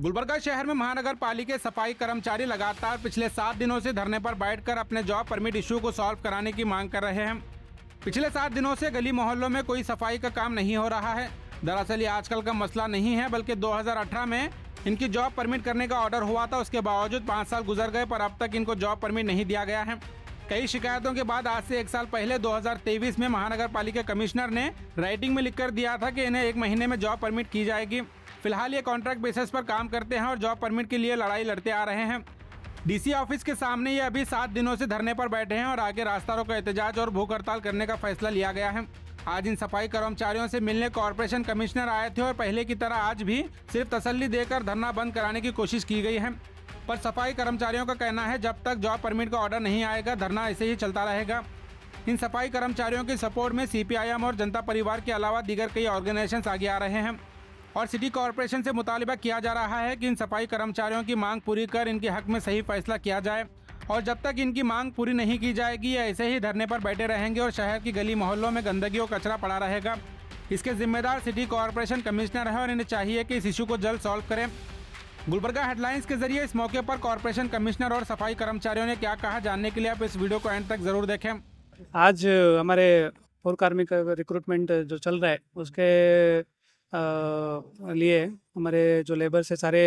गुलबर्गा शहर में महानगर पालिका सफाई कर्मचारी लगातार पिछले सात दिनों से धरने पर बैठकर अपने जॉब परमिट इशू को सॉल्व कराने की मांग कर रहे हैं पिछले सात दिनों से गली मोहल्लों में कोई सफाई का काम नहीं हो रहा है दरअसल ये आजकल का मसला नहीं है बल्कि 2018 में इनकी जॉब परमिट करने का ऑर्डर हुआ था उसके बावजूद पाँच साल गुजर गए पर अब तक इनको जॉब परमिट नहीं दिया गया है कई शिकायतों के बाद आज से एक साल पहले 2023 में महानगर पालिका कमिश्नर ने राइटिंग में लिखकर दिया था कि इन्हें एक महीने में जॉब परमिट की जाएगी फिलहाल ये कॉन्ट्रैक्ट बेसिस पर काम करते हैं और जॉब परमिट के लिए लड़ाई लड़ते आ रहे हैं डीसी ऑफिस के सामने ये अभी सात दिनों से धरने पर बैठे हैं और आगे रास्ता रोको एहतजाज और भूख हड़ताल करने का फैसला लिया गया है आज इन सफाई कर्मचारियों से मिलने कॉरपोरेशन कमिश्नर आए थे और पहले की तरह आज भी सिर्फ तसल्ली देकर धरना बंद कराने की कोशिश की गई है पर सफाई कर्मचारियों का कहना है जब तक जॉब परमिट का ऑर्डर नहीं आएगा धरना ऐसे ही चलता रहेगा इन सफाई कर्मचारियों के सपोर्ट में सीपीआईएम और जनता परिवार के अलावा दीगर कई ऑर्गेनाइजेशन आगे आ रहे हैं और सिटी कॉरपोरेशन से मुतालबा किया जा रहा है कि इन सफाई कर्मचारियों की मांग पूरी कर इनके हक में सही फैसला किया जाए और जब तक इनकी मांग पूरी नहीं की जाएगी ऐसे ही धरने पर बैठे रहेंगे और शहर की गली मोहल्लों में गंदगी और कचरा पड़ा रहेगा इसके जिम्मेदार सिटी कॉरपोरेशन कमिश्नर है और इन्हें चाहिए कि इस इशू को जल्द सॉल्व करें गुलबर्गा हेडलाइंस के जरिए इस मौके पर कॉरपोरेशन कमिश्नर और सफाई कर्मचारियों ने क्या कहा जानने के लिए आप इस वीडियो को एंड तक जरूर देखें आज हमारे और कार्मिक रिक्रूटमेंट जो चल रहा है उसके लिए हमारे जो लेबर्स है सारे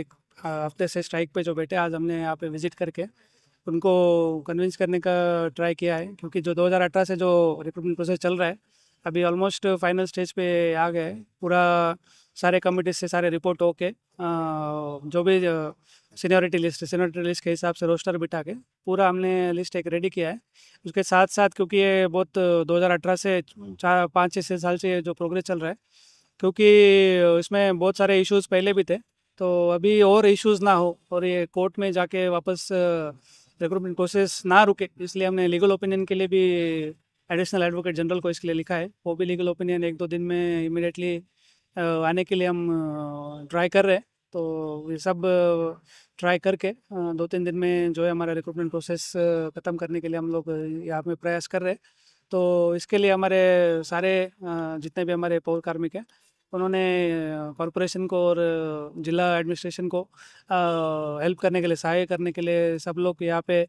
एक हफ्ते से स्ट्राइक पे जो बैठे आज हमने यहाँ पे विजिट करके उनको कन्विंस करने का ट्राई किया है क्योंकि जो 2018 से जो रिक्रूटमेंट प्रोसेस चल रहा है अभी ऑलमोस्ट फाइनल स्टेज पे आ गए पूरा सारे कमिटीज से सारे रिपोर्ट होके जो भी सीनियरिटी लिस्ट सीनियरिटी लिस्ट के हिसाब से रोस्टर बिठा के पूरा हमने लिस्ट एक रेडी किया है उसके साथ साथ क्योंकि ये बहुत 2018 से चार पाँच छः साल से जो प्रोग्रेस चल रहा है क्योंकि इसमें बहुत सारे इश्यूज पहले भी थे तो अभी और इश्यूज ना हो और ये कोर्ट में जाके वापस रिक्रूटमेंट प्रोसेस ना रुके इसलिए हमने लीगल ओपिनियन के लिए भी एडिशनल एडवोकेट जनरल को इसके लिए लिखा है वो भी लीगल ओपिनियन एक दो दिन में इमिडिएटली आने के लिए हम ट्राई कर रहे हैं तो ये सब ट्राई करके दो तीन दिन में जो है हमारा रिक्रूटमेंट प्रोसेस ख़त्म करने के लिए हम लोग यहाँ में प्रयास कर रहे हैं तो इसके लिए हमारे सारे जितने भी हमारे पौर कार्मिक हैं उन्होंने कॉरपोरेशन को और जिला एडमिनिस्ट्रेशन को हेल्प करने के लिए सहाय करने के लिए सब लोग यहाँ पे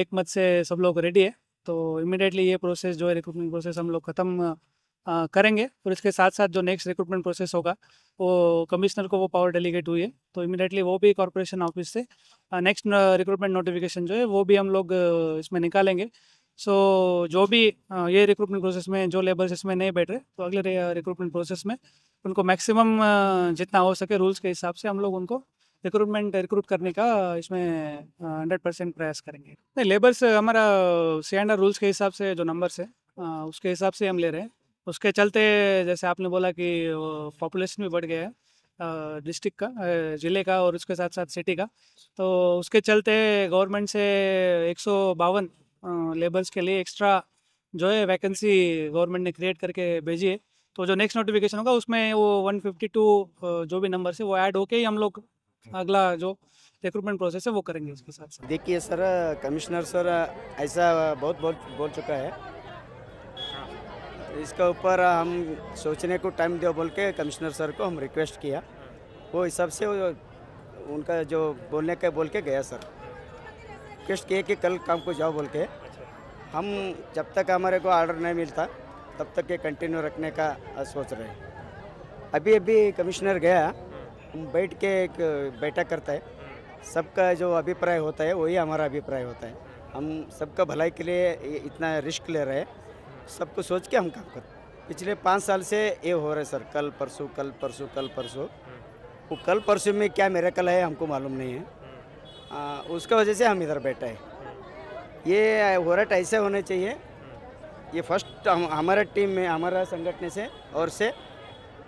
एक मत से सब लोग रेडी है तो इमिडिएटली ये प्रोसेस जो है रिक्रूटमेंट प्रोसेस हम लोग ख़त्म करेंगे और इसके साथ साथ जो नेक्स्ट रिक्रूटमेंट प्रोसेस होगा वो कमिश्नर को वो पावर डेलीगेट हुई है तो इमीडिएटली वो भी कॉरपोरेशन ऑफिस से नेक्स्ट रिक्रूटमेंट नोटिफिकेशन जो है वो भी हम लोग इसमें निकालेंगे सो so, जो भी ये रिक्रूटमेंट प्रोसेस में जो लेबर्स इसमें नहीं बैठ रहे तो अगले रिक्रूटमेंट प्रोसेस में उनको मैक्सिमम जितना हो सके रूल्स के हिसाब से हम लोग उनको रिक्रूटमेंट रिक्रूट करने का इसमें हंड्रेड परसेंट प्रयास करेंगे नहीं लेबर्स हमारा सी एंड रूल्स के हिसाब से जो नंबर्स है उसके हिसाब से हम ले रहे हैं उसके चलते जैसे आपने बोला कि पॉपुलेशन भी बढ़ गया है डिस्ट्रिक्ट का ज़िले का और उसके साथ साथ सिटी का तो उसके चलते गवर्नमेंट से एक सौ बावन लेबर्स के लिए एक्स्ट्रा जो है वैकेंसी गवर्नमेंट ने क्रिएट करके भेजी है तो जो नेक्स्ट नोटिफिकेशन होगा उसमें वो 152 जो भी नंबर से वो ऐड होके ही हम लोग अगला जो रिक्रूटमेंट प्रोसेस है वो करेंगे उसके साथ देखिए सर कमिश्नर सर ऐसा बहुत बोल बोल चुका है इसके ऊपर हम सोचने को टाइम दो बोल के कमिश्नर सर को हम रिक्वेस्ट किया वो हिसाब से उनका जो बोलने का बोल के गया सर रिक्वेस्ट किए कि कल काम को जाओ बोल के हम जब तक हमारे को आर्डर नहीं मिलता तब तक ये कंटिन्यू रखने का सोच रहे अभी अभी कमिश्नर गया हम बैठ के एक बैठक करता है सबका जो अभिप्राय होता है वही हमारा अभिप्राय होता है हम सबका भलाई के लिए इतना रिस्क ले रहे हैं सबको सोच के हम काम करते पिछले पाँच साल से ये हो रहा है सर कल परसों कल परसों कल परसों वो कल परसों में क्या मेरा कल है हमको मालूम नहीं है उसके उसका वजह से हम इधर बैठे हैं ये होराट ऐसे होने चाहिए ये फर्स्ट हम हमारा टीम में हमारा संगठन से और से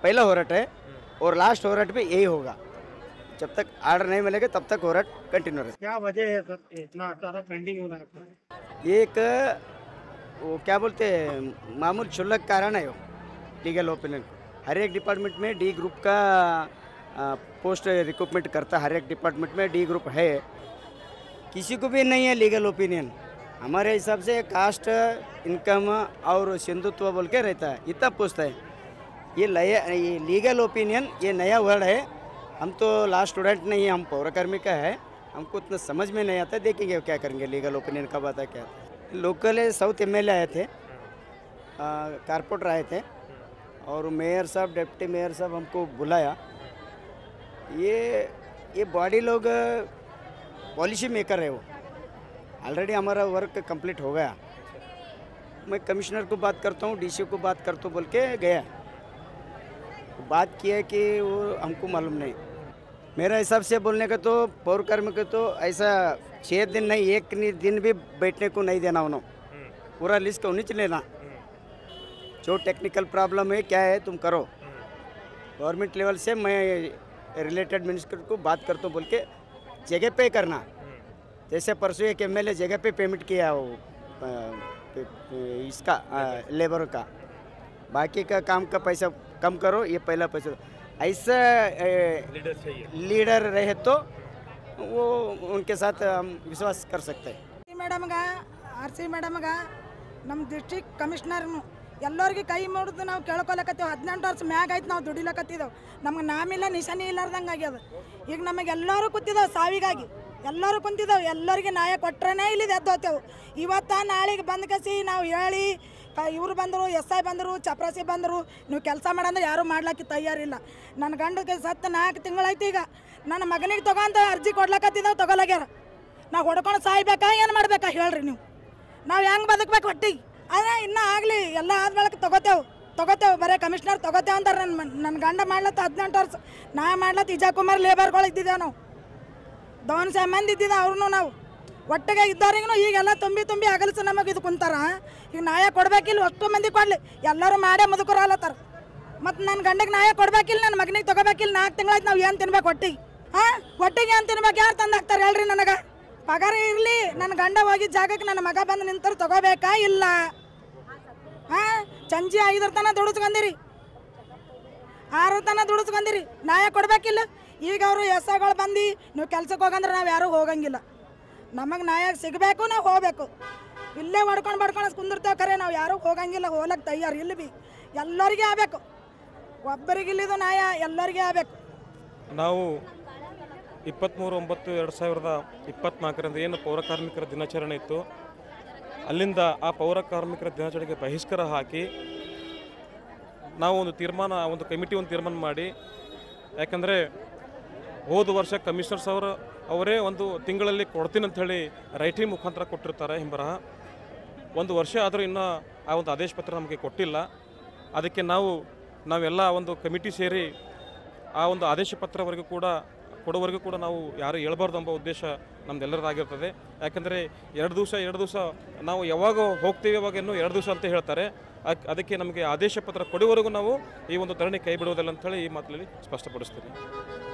पहला होराट है और लास्ट होराट भी यही होगा जब तक आर्डर नहीं मिलेगा तब तक होराट कंटिन्यू रहेगा क्या वजह है सर इतना सारा पेंडिंग हो रहा है एक वो क्या बोलते हैं मामूल शुल्क कारण है वो लीगल ओपिनियन हर एक डिपार्टमेंट में डी ग्रुप का पोस्ट रिक्रूटमेंट करता हर एक डिपार्टमेंट में डी ग्रुप है किसी को भी नहीं है लीगल ओपिनियन हमारे हिसाब से कास्ट इनकम और सिंधुत्व बोल के रहता है इतना पूछता है ये लय ये लीगल ओपिनियन ये नया वर्ड है हम तो लास्ट स्टूडेंट नहीं है हम का है हमको उतना समझ में नहीं आता देखेंगे क्या करेंगे लीगल ओपिनियन कब आता क्या लोकल साउथ एम आए थे कारपोरेटर आए थे और मेयर साहब डिप्टी मेयर साहब हमको बुलाया ये ये बॉडी लोग पॉलिसी मेकर है वो ऑलरेडी हमारा वर्क कंप्लीट हो गया मैं कमिश्नर को बात करता हूँ डीसी को बात करता हूँ बोल के गया तो बात किया कि वो हमको मालूम नहीं मेरा हिसाब से बोलने का तो पौर कर्म का तो ऐसा छः दिन नहीं एक दिन भी बैठने को नहीं देना उन्होंने पूरा लिस्ट उन्हीं लेना जो टेक्निकल प्रॉब्लम है क्या है तुम करो गवर्नमेंट हम्म। लेवल से मैं रिलेटेड मिनिस्टर को बात करते बोल के जगह पे करना जैसे परसों एक एम जगह पे पेमेंट किया वो इसका लेबर का बाकी का काम का पैसा कम करो ये पहला पैसा ऐसा लीडर रहे तो वो उनके साथ हम विश्वास कर सकते हैं मैडम आर सी मैडम नम डिस्ट्रिक्ट कमिश्नर ಎಲ್ಲರಿಗೆ ಕೈ ಮುಡಿದು ನಾವು ಕೇಳ್ಕೊಲಕತ್ತೀವಿ ಹದಿನೆಂಟು ವರ್ಷ ಮ್ಯಾಗ ಆಯ್ತು ನಾವು ದುಡಿಲಕತ್ತಿದ್ದೆವು ನಮ್ಗೆ ನಾಮಿಲ್ಲ ನಿಶಾನಿ ಇಲ್ಲಾರ್ದಂಗೆ ಆಗ್ಯದ ಈಗ ನಮಗೆ ಎಲ್ಲರೂ ಕೂತಿದ್ದಾವೆ ಸಾವಿಗಾಗಿ ಎಲ್ಲರೂ ಕುಂತಿದ್ದಾವೆ ಎಲ್ಲರಿಗೆ ನ್ಯಾಯ ಕೊಟ್ರೇ ಇಲ್ಲಿ ಎದ್ದೋತೇವೆ ಇವತ್ತ ನಾಳೆಗೆ ಬಂದ್ ಕಸಿ ನಾವು ಹೇಳಿ ಇವರು ಬಂದರು ಎಸ್ ಐ ಬಂದರು ಚಪ್ರಾಸಿ ಬಂದರು ನೀವು ಕೆಲಸ ಮಾಡಂದ್ರೆ ಯಾರೂ ಮಾಡ್ಲಕ್ಕೆ ತಯಾರಿಲ್ಲ ನನ್ನ ಗಂಡಕ್ಕೆ ಸತ್ತು ನಾಲ್ಕು ತಿಂಗಳಾಯ್ತು ಈಗ ನನ್ನ ಮಗನಿಗೆ ತೊಗೊಂತ ಅರ್ಜಿ ಕೊಡ್ಲಕತ್ತಿದ್ದಾವೆ ತೊಗೊಲಾಗ್ಯಾರ ನಾವು ಹೊಡ್ಕೊಂಡು ಸಾಯ್ಬೇಕಾ ಏನು ಮಾಡ್ಬೇಕಾ ಹೇಳ್ರಿ ನೀವು ನಾವು ಹೆಂಗೆ ಬದುಕಬೇಕು ಹೊಟ್ಟಿಗೆ ಆದರೆ ಇನ್ನೂ ಆಗಲಿ ಎಲ್ಲ ಆದ ತಗೋತೇವ್ ತಗೋತೇವೆ ತಗೋತೇವೆ ಬರೀ ಕಮಿಷನರ್ ತಗೋತೇವೆ ಅಂತಾರೆ ನನ್ನ ನನ್ನ ಗಂಡ ಮಾಡ್ಲತ್ತ ಹದಿನೆಂಟು ವರ್ಷ ನಾ ಮಾಡ್ಲತ್ತ ಇಜಾಕುಮಾರ್ ಕುಮಾರ್ ಲೇಬರ್ಗಳು ಇದ್ದಿದ್ದೇವೆ ನಾವು ದೋನ್ ಮಂದಿ ಇದ್ದಿದ್ದ ಅವ್ರೂ ನಾವು ಒಟ್ಟಿಗೆ ಇದ್ದವ್ರಿಗೂ ಈಗೆಲ್ಲ ತುಂಬಿ ತುಂಬಿ ಅಗಲ್ಸ ನಮಗೆ ಇದು ಕುಂತಾರ ಈಗ ನಾಯ ಕೊಡ್ಬೇಕಿಲ್ಲ ಒಟ್ಟು ಮಂದಿ ಕೊಡಲಿ ಎಲ್ಲರೂ ಮಾಡೇ ಅಲ್ಲತ್ತಾರ ಮತ್ತು ನನ್ನ ಗಂಡಗೆ ನಾಯ ಕೊಡ್ಬೇಕಿಲ್ಲ ನನ್ನ ಮಗನಿಗೆ ತಗೋಬೇಕಿಲ್ಲ ನಾಲ್ಕು ಆಯ್ತು ನಾವು ಏನು ತಿನ್ಬೇಕು ಒಟ್ಟಿಗೆ ಹಾಂ ಒಟ್ಟಿಗೆ ಏನು ತಿನ್ಬೇಕು ಯಾರು ತಂದು ಹೇಳ್ರಿ ನನಗೆ ಪಗಾರ ಇರಲಿ ನನ್ನ ಗಂಡ ಹೋಗಿದ್ದ ಜಾಗಕ್ಕೆ ನನ್ನ ಮಗ ಬಂದು ನಿಂತರು ತಗೋಬೇಕಾ ಇಲ್ಲ ಹಾಂ ಸಂಜೆ ಐದರ ತನ ದುಡಿಸ್ಕೊಂಡಿರಿ ಆರು ತನ ದುಡಿಸ್ಕೊಂಡಿರಿ ನ್ಯಾಯ ಕೊಡಬೇಕಿಲ್ಲ ಈಗ ಅವರು ಎಸ್ ಐಗಳು ಬಂದು ನೀವು ಕೆಲ್ಸಕ್ಕೆ ಹೋಗಂದ್ರೆ ನಾವು ಯಾರೂ ಹೋಗಂಗಿಲ್ಲ ನಮಗೆ ನ್ಯಾಯ ಸಿಗಬೇಕು ನಾವು ಹೋಗಬೇಕು ಇಲ್ಲೇ ಹೊಡ್ಕೊಂಡು ಬಡ್ಕೊಂಡು ಕುಂದಿರ್ತೇವೆ ಖರೆ ನಾವು ಯಾರೂ ಹೋಗಂಗಿಲ್ಲ ಹೋಲಕ್ಕೆ ತಯಾರು ಇಲ್ಲಿ ಬಿ ಎಲ್ಲರಿಗೆ ಆಗಬೇಕು ಒಬ್ಬರಿಗಿಲ್ಲಿದು ನ್ಯಾಯ ಎಲ್ಲರಿಗೆ ಆಗಬೇಕು ನಾವು ಇಪ್ಪತ್ತ್ಮೂರು ಒಂಬತ್ತು ಎರಡು ಸಾವಿರದ ಇಪ್ಪತ್ತ್ನಾಲ್ಕರಿಂದ ಏನು ಪೌರಕಾರ್ಮಿಕರ ದಿನಾಚರಣೆ ಇತ್ತು ಅಲ್ಲಿಂದ ಆ ಪೌರ ಕಾರ್ಮಿಕರ ದಿನಾಚರಣೆಗೆ ಬಹಿಷ್ಕಾರ ಹಾಕಿ ನಾವು ಒಂದು ತೀರ್ಮಾನ ಒಂದು ಕಮಿಟಿ ಒಂದು ತೀರ್ಮಾನ ಮಾಡಿ ಯಾಕಂದರೆ ಹೋದ ವರ್ಷ ಕಮಿಷನರ್ಸ್ ಅವರು ಅವರೇ ಒಂದು ತಿಂಗಳಲ್ಲಿ ಕೊಡ್ತೀನಿ ಅಂಥೇಳಿ ರೈಟಿಂಗ್ ಮುಖಾಂತರ ಕೊಟ್ಟಿರ್ತಾರೆ ಹಿಂಬರಹ ಒಂದು ವರ್ಷ ಆದರೂ ಇನ್ನೂ ಆ ಒಂದು ಆದೇಶ ಪತ್ರ ನಮಗೆ ಕೊಟ್ಟಿಲ್ಲ ಅದಕ್ಕೆ ನಾವು ನಾವೆಲ್ಲ ಒಂದು ಕಮಿಟಿ ಸೇರಿ ಆ ಒಂದು ಆದೇಶ ಪತ್ರವರೆಗೂ ಕೂಡ ಕೊಡೋವರೆಗೂ ಕೂಡ ನಾವು ಯಾರು ಹೇಳ್ಬಾರ್ದು ಎಂಬ ಉದ್ದೇಶ ನಮ್ದೆಲ್ಲರದಾಗಿರ್ತದೆ ಯಾಕಂದರೆ ಎರಡು ದಿವಸ ಎರಡು ದಿವಸ ನಾವು ಯಾವಾಗ ಹೋಗ್ತೀವಿ ಅವಾಗ ಇನ್ನೂ ಎರಡು ದಿವಸ ಅಂತ ಹೇಳ್ತಾರೆ ಅದಕ್ಕೆ ನಮಗೆ ಆದೇಶ ಪತ್ರ ಕೊಡುವವರೆಗೂ ನಾವು ಈ ಒಂದು ಧರಣಿ ಕೈ ಬಿಡುವುದಿಲ್ಲ ಹೇಳಿ ಈ ಮಾತಿನಲ್ಲಿ ಸ್ಪಷ್ಟಪಡಿಸ್ತೀವಿ